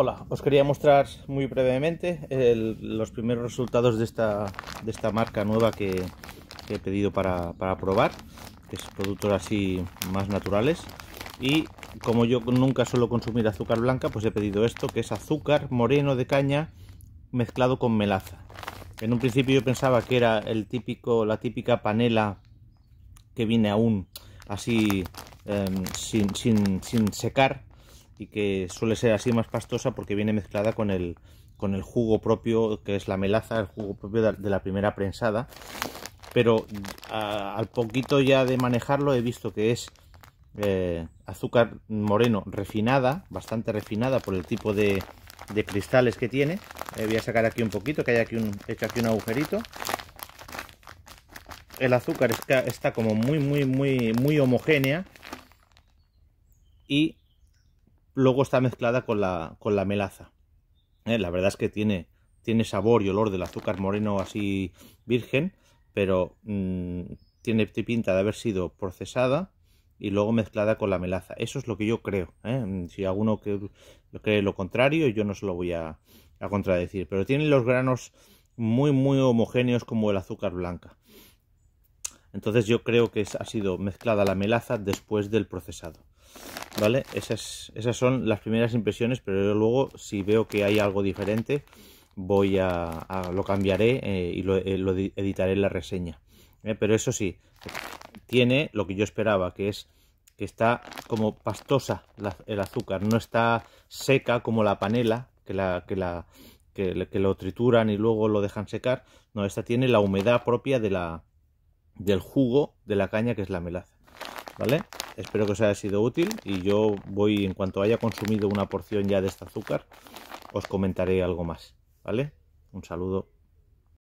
Hola, os quería mostrar muy brevemente los primeros resultados de esta, marca nueva que, he pedido para, probar, que es productos así más naturales. Y como yo nunca suelo consumir azúcar blanca, pues he pedido esto, que es azúcar moreno de caña mezclado con melaza. En un principio yo pensaba que era el típico, la típica panela que viene aún así em, sin, sin, sin secar, y que suele ser así más pastosa porque viene mezclada con el, con el jugo propio que es la melaza, el jugo propio de la primera prensada. Pero al poquito ya de manejarlo he visto que es eh, azúcar moreno refinada, bastante refinada por el tipo de, cristales que tiene. Eh, voy a sacar aquí un poquito, que haya aquí un, hecho aquí un agujerito. El azúcar está, está como muy, muy, muy, muy homogénea. Y luego está mezclada con la, con la melaza. ¿eh? la verdad es que tiene, tiene sabor y olor del azúcar moreno así virgen, pero mm, tiene pinta de haber sido procesada y luego mezclada con la melaza. Eso es lo que yo creo. ¿eh? Si alguno cree lo contrario, yo no se lo voy a, a, contradecir. Pero tiene los granos muy, muy homogéneos como el azúcar blanca. Entonces yo creo que ha sido mezclada la melaza después del procesado. ¿vale? Esas, esas son las primeras impresiones, pero luego si veo que hay algo diferente, voy a, lo cambiaré eh, y lo, eh, editaré en la reseña. ¿eh? Pero eso sí, tiene lo que yo esperaba, que es que está como pastosa el azúcar, no está seca como la panela, que la... Que la que lo trituran y luego lo dejan secar, no, esta tiene la humedad propia de la, del jugo de la caña que es la melaza, ¿vale? Espero que os haya sido útil y yo voy, en cuanto haya consumido una porción ya de este azúcar, os comentaré algo más. ¿Vale? Un saludo.